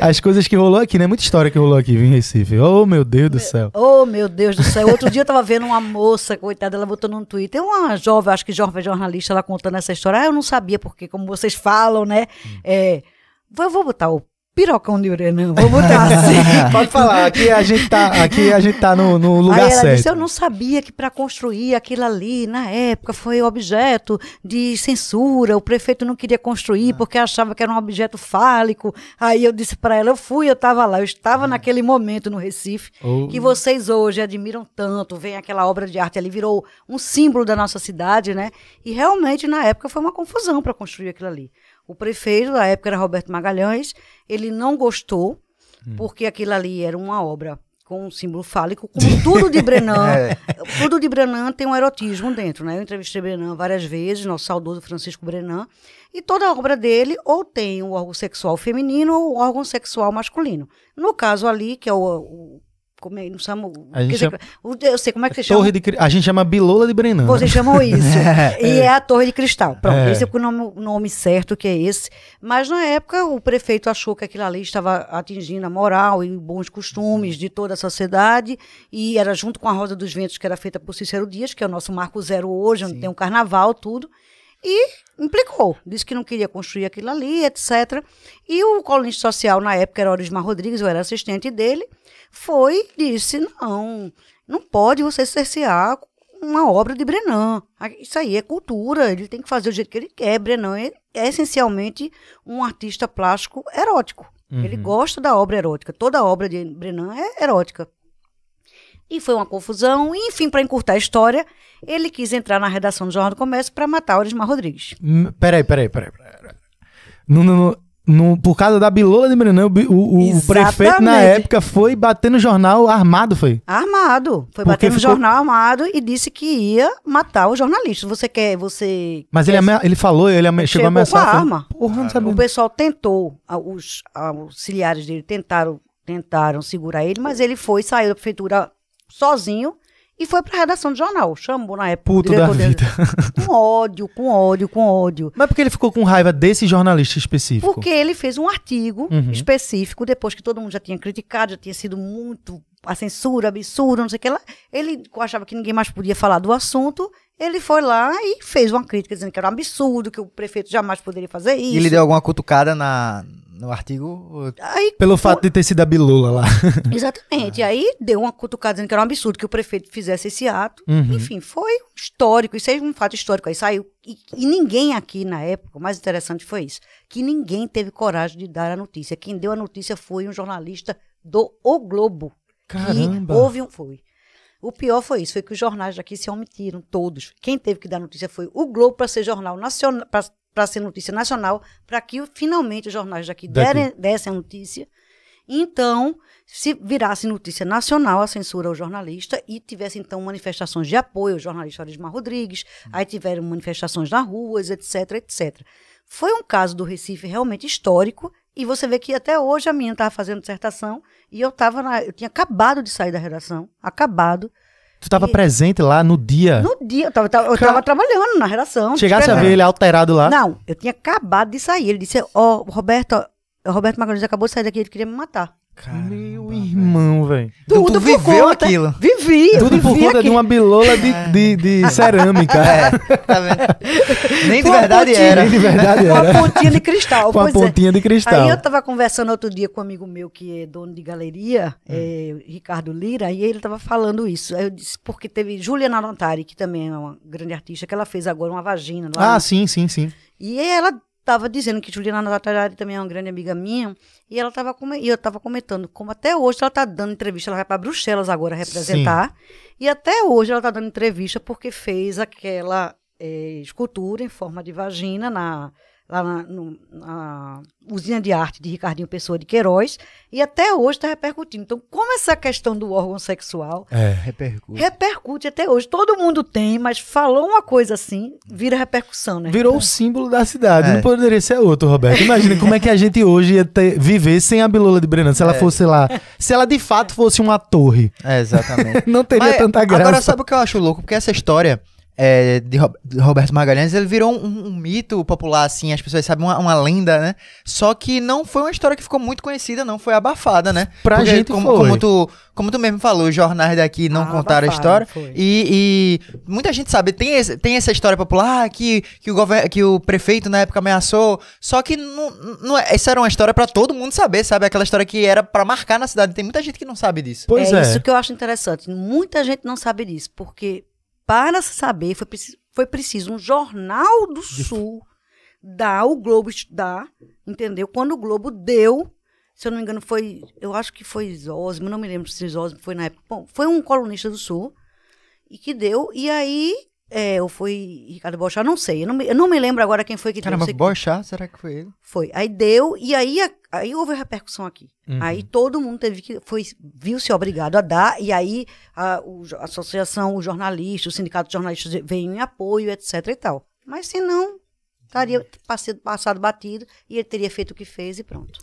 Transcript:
É. As coisas que rolou aqui, né? Muita história que rolou aqui em Recife. Oh, meu Deus do céu. Oh, meu Deus do céu. Outro dia eu tava vendo uma moça, coitada, ela botou num Twitter, uma jovem, acho que jovem jornalista, ela contando essa história. Ah, eu não sabia, porque como vocês falam, né? Hum. É, eu vou botar o pirocão de urena, vou botar assim. Pode falar, aqui a gente tá, aqui a gente tá no, no lugar Aí ela certo. Disse, eu não sabia que para construir aquilo ali, na época, foi objeto de censura, o prefeito não queria construir ah. porque achava que era um objeto fálico. Aí eu disse para ela, eu fui, eu estava lá, eu estava ah. naquele momento no Recife, oh. que vocês hoje admiram tanto, vem aquela obra de arte ali, virou um símbolo da nossa cidade, né? E realmente, na época, foi uma confusão para construir aquilo ali. O prefeito, da época era Roberto Magalhães, ele não gostou, hum. porque aquilo ali era uma obra com um símbolo fálico, como tudo de Brenan. É. Tudo de Brenan tem um erotismo dentro, né? Eu entrevistei Brenan várias vezes, nosso saudoso Francisco Brenan, e toda obra dele ou tem o um órgão sexual feminino ou um órgão sexual masculino. No caso ali, que é o, o como é, não chamo. A gente chama, eu sei como é que você chama. Torre de, a gente chama Bilola de Brenan. você né? chamou isso. é, e é. é. a Torre de Cristal. Pronto, é. esse é o nome, nome, certo que é esse. Mas na época o prefeito achou que aquilo ali estava atingindo a moral e bons costumes de toda a sociedade. E era junto com a Rosa dos Ventos, que era feita por Cicero Dias, que é o nosso marco zero hoje, Sim. onde tem um carnaval, tudo e implicou, disse que não queria construir aquilo ali, etc. E o colunista social, na época, era Orismar Rodrigues, eu era assistente dele, foi disse, não, não pode você cercear uma obra de Brenan. Isso aí é cultura, ele tem que fazer do jeito que ele quer. Brenan é, é essencialmente um artista plástico erótico. Uhum. Ele gosta da obra erótica. Toda obra de Brenan é erótica. E foi uma confusão. enfim, para encurtar a história, ele quis entrar na redação do Jornal do Comércio para matar Aurismar Rodrigues. Hum, peraí, peraí, peraí. peraí. Não, No, por causa da bilola de Miranã, o, o prefeito na época foi bater no jornal armado, foi? Armado. Foi Porque bater no ficou... jornal armado e disse que ia matar os jornalistas. Você quer, você... Mas quer... Ele, ele falou, ele chegou, chegou a ameaçar... Com a arma. Porra, não sabia. O pessoal tentou, os auxiliares dele tentaram, tentaram segurar ele, mas ele foi, saiu da prefeitura sozinho e foi para a redação do jornal. Chamou na época. Puto da vida. Dele, com ódio, com ódio, com ódio. Mas porque ele ficou com raiva desse jornalista específico? Porque ele fez um artigo uhum. específico, depois que todo mundo já tinha criticado, já tinha sido muito a censura, absurdo, não sei o que lá. Ele achava que ninguém mais podia falar do assunto. Ele foi lá e fez uma crítica dizendo que era um absurdo, que o prefeito jamais poderia fazer isso. E ele deu alguma cutucada na, no artigo uh, aí, pelo fato de ter sido a bilula lá. Exatamente. Ah. Aí deu uma cutucada dizendo que era um absurdo que o prefeito fizesse esse ato. Uhum. Enfim, foi histórico, isso é um fato histórico. Aí saiu. E, e, ninguém aqui na época, o mais interessante foi isso, que ninguém teve coragem de dar a notícia. Quem deu a notícia foi um jornalista do O Globo. Caramba! houve um. Foi. O pior foi isso, foi que os jornais daqui se omitiram todos. Quem teve que dar notícia foi o Globo para ser jornal nacional, para para ser notícia nacional, para que finalmente os jornais daqui, daqui. dessem a notícia. Então, se virasse notícia nacional, a censura ao jornalista, e tivesse, então, manifestações de apoio ao jornalista Arismar Rodrigues, hum. aí tiveram manifestações nas ruas, etc, etc. Foi um caso do Recife realmente histórico, e você vê que até hoje a minha estava fazendo dissertação, e eu, tava na, eu tinha acabado de sair da redação, acabado, Tu estava e... presente lá no dia? No dia, eu estava eu Cal... trabalhando na redação. Chegasse a ver ele alterado lá? Não, eu tinha acabado de sair. Ele disse, ó, oh, Roberto, o Roberto Magalhães acabou de sair daqui, ele queria me matar. Caramba, Meu irmão, velho. Então, Tudo tu viveu conta, aquilo. Vivi, Tudo vivi por conta aquilo. de uma bilola de, é. de, de cerâmica. É, tá vendo? Nem de verdade pontinha, era. Nem de verdade era. Uma pontinha de cristal. Uma é. pontinha é. de cristal. Aí eu tava conversando outro dia com um amigo meu que é dono de galeria, hum. é, Ricardo Lira, e ele tava falando isso. Aí eu disse, porque teve Juliana Nontari, que também é uma grande artista, que ela fez agora uma vagina. É? Ah, sim, sim, sim. E ela estava dizendo que Juliana Natalari também é uma grande amiga minha, e ela estava eu estava comentando como até hoje ela está dando entrevista, ela vai para Bruxelas agora representar, Sim. e até hoje ela está dando entrevista porque fez aquela é, escultura em forma de vagina na lá na, no, na, usina de arte de Ricardinho Pessoa de Queiroz, e até hoje está repercutindo. Então, como essa questão do órgão sexual é, repercute. repercute até hoje. Todo mundo tem, mas falou uma coisa assim, vira repercussão, né? Virou o símbolo da cidade. É. Não poderia ser outro, Roberto. Imagina como é que a gente hoje ia ter, viver sem a Bilola de Brenan, se ela é. fosse lá. Se ela de fato fosse uma torre. É, exatamente. Não teria mas, tanta graça. Agora, sabe o que eu acho louco? Porque essa história é, de, de, Roberto Magalhães, ele virou um, um, mito popular, assim, as pessoas sabem, uma, uma, lenda, né? Só que não foi uma história que ficou muito conhecida, não, foi abafada, né? Pra Porque, gente, como, foi. Como tu, como tu mesmo falou, os jornais daqui não ah, contaram a história. E, e muita gente sabe, tem, esse, tem essa história popular ah, que, que, o govern, que o prefeito na época ameaçou, só que não, não, é, essa era uma história para todo mundo saber, sabe? Aquela história que era para marcar na cidade. Tem muita gente que não sabe disso. Pois é, é isso que eu acho interessante. Muita gente não sabe disso, porque para saber, foi preciso, foi preciso um jornal do Sul dar o Globo dar, entendeu? Quando o Globo deu, se eu não me engano, foi, eu acho que foi Zosmo, não me lembro se Zosmo foi na época, bom, foi um colunista do Sul e que deu, e aí é, ou foi Ricardo Bochá, não sei. Eu não, me, eu não me lembro agora quem foi que Caramba, deu. Caramba, Bochá, será que foi ele? Foi. Aí deu, e aí, aí houve repercussão aqui. Uhum. Aí todo mundo teve que. Foi, viu-se obrigado a dar, e aí a, o, a associação, os jornalistas, o sindicato de jornalistas veio em apoio, etc e tal. Mas se não, estaria passado batido e ele teria feito o que fez e pronto.